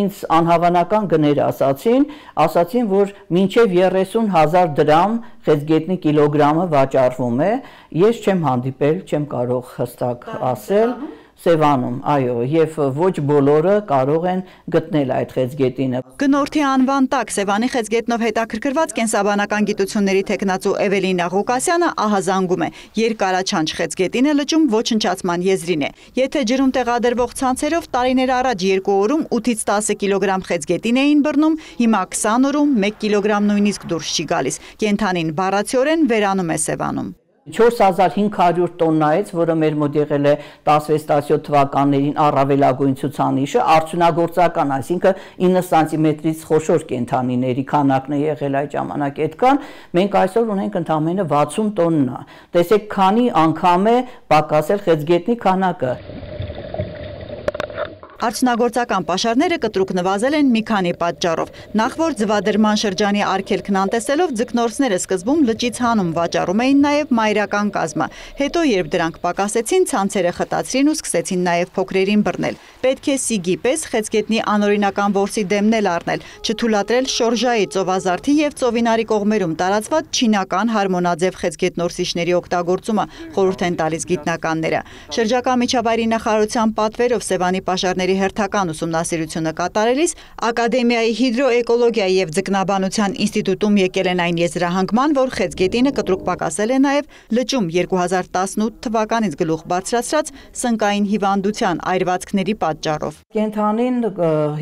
ինձ անհավանական գներ ասացին, ասացին, որ մինչև 30000 դրամ խեցգետնի կիլոգրամը վաճառվում է։ Ես չեմ հանդիպել, չեմ կարող հստակ ասել։ Ա, Սևանում, այո, եւ ոչ բոլորը կարող են գտնել այդ խեցգետինը։ Գնորդի անվան տակ Սևանի խեցգետնով հետաքրքրված կենսաբանական գիտությունների տեխնացու Էվելինա Ղուկասյանը ահազանգում է. երկարաչանչ խեցգետինը լճում ոչնչացման եզրին է։ Եթե ջրում տեղադրվող ցանցերով տարիներ առաջ 2 օրում 8-ից 10 կիլոգրամ խեցգետին էին բռնում, հիմա 20 օրում 1 կիլոգրամ նույնիսկ դուրս չի գալիս։ Կենթանին բառացիորեն վերանում է Սևանում։ 4500 տոննայից, որը մեր մոտ եղել է 16-17 թվականներին առավելագույն ցուցանիշը, արդյունագործական, այսինքն 9 սանտիմետրից խոշոր կենթանիների քանակն է եղել այդ ժամանակ այդքան, մենք այսօր ունենք ընդամենը 60 տոննա։ Տեսեք, քանի անգամ է պակասել խեցգետնի քանակը։ Արդյունագործական պաշարները կտրուկ նվազել են մի քանի պատճառով։ Նախ որ ձվադրման շրջանի արգելքն անտեսելով ձկնորսները սկզբում լճից հանում վաճառում էին նաև մայրական կազմը։ Հետո երբ դրանք պակասեցին, ցանցերը խտացրին ու սկսեցին նաև փոքրերին բռնել։ Պետք է սիգի պես խեցգետնի անօրինական ворսի դեմն էլ առնել, չթույլատրել շորժայի ծովազարդի եւ ծովինարի կողմերում տարածված չինական հարմոնաձև խեցգետնորսիչների օգտագործումը խորհուրդ են տալիս գիտնականները։ Շրջակա միջավայրի նախարարության պատվերով Սևանի պաշարների ծառերի հերթական ուսումնասիրությունը կատարելիս Ակադեմիայի հիդրոէկոլոգիայի եւ ձկնաբանության ինստիտուտում եկել են այն եզրահանգման, որ խեցգետինը կտրուկ պակասել է նաեւ լճում 2018 թվականից գլուխ բարձրացրած սնկային հիվանդության այրվածքների պատճառով։ Կենթանին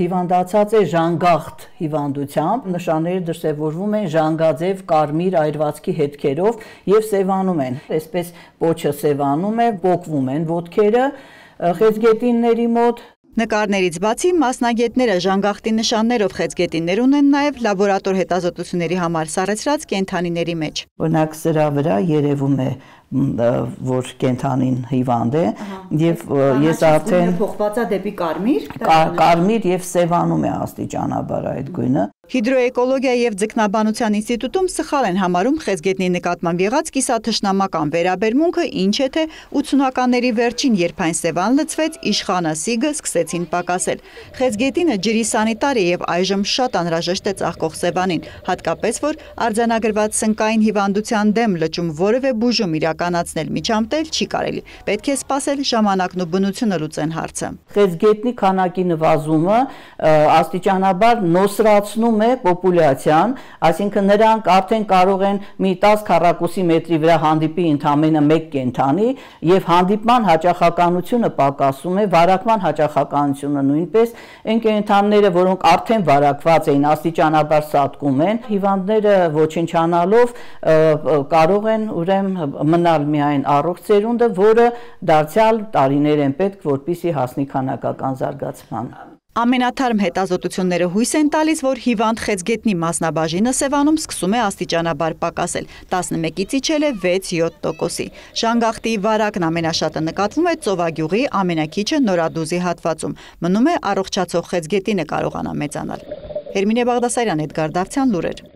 հիվանդացած է ժանգախտ հիվանդությամբ, նշանները դրսևորվում են ժանգաձև կարմիր այրվածքի հետքերով եւ սևանում են։ Այսպես պոչը սևանում է, բոկվում են ոտքերը, խեցգետինների մոտ Նկարներից բացի մասնագետները ժանգախտի նշաններով խեցգետիններ ունեն նաև լաբորատոր հետազոտությունների համար սարեցրած կենթանիների մեջ։ Օրինակ սրա վրա երևում է որ կենթանին հիվանդ է եւ ես արդեն փոխվածա դեպի կարմիր կարմիր եւ սևանում է աստիճանաբար այդ գույնը Հիդրոէկոլոգիա եւ ձկնաբանության ինստիտուտում սխալ են համարում խեզգետնի նկատմամբ եղած կիսաթշնամական վերաբերմունքը, ինչը թե 80-ականների վերջին, երբ այն Սևան լցվեց, իշխանը սիգը սկսեցին պակասել։ Խեզգետինը ջրի սանիտար է եւ այժմ շատ անհրաժեշտ է ծաղկող Սևանին, հատկապես որ արձանագրված սնկային հիվանդության դեմ լճում որևէ բուժում իրականացնել իրականացնել միջամտել չի կարելի։ Պետք է սպասել ժամանակն ու բնությունը լուծեն հարցը։ Խեցգետնի քանակի նվազումը աստիճանաբար նոսրացնում է պոպուլյացիան, այսինքն նրանք արդեն կարող են մի 10 քառակուսի մետրի վրա հանդիպի ընդամենը 1 կենթանի եւ հանդիպման հաճախականությունը պակասում է, վարակման հաճախականությունը նույնպես, այն կենթանները, որոնք արդեն վարակված էին, աստիճանաբար սատկում են, հիվանդները ոչնչանալով կարող են ուրեմն մնալ ունենալ միայն առողջ ծերունդը, որը դարձյալ տարիներ են պետք, որպիսի հասնի քանակական զարգացման։ Ամենաթարմ հետազոտությունները հույս են տալիս, որ հիվանդ խեցգետնի մասնաբաժինը Սևանում սկսում է աստիճանաբար պակասել, 11-ից իջել է 6-7 տոքոսի։ Շանգախտի վարակն ամենաշատը նկատվում է ծովագյուղի ամենակիչը նորադուզի հատվածում, մնում է առողջացող խեցգետինը կարողանա մեծանալ։ Հերմին է բաղդասարյան էդգարդավցյան լուրեր։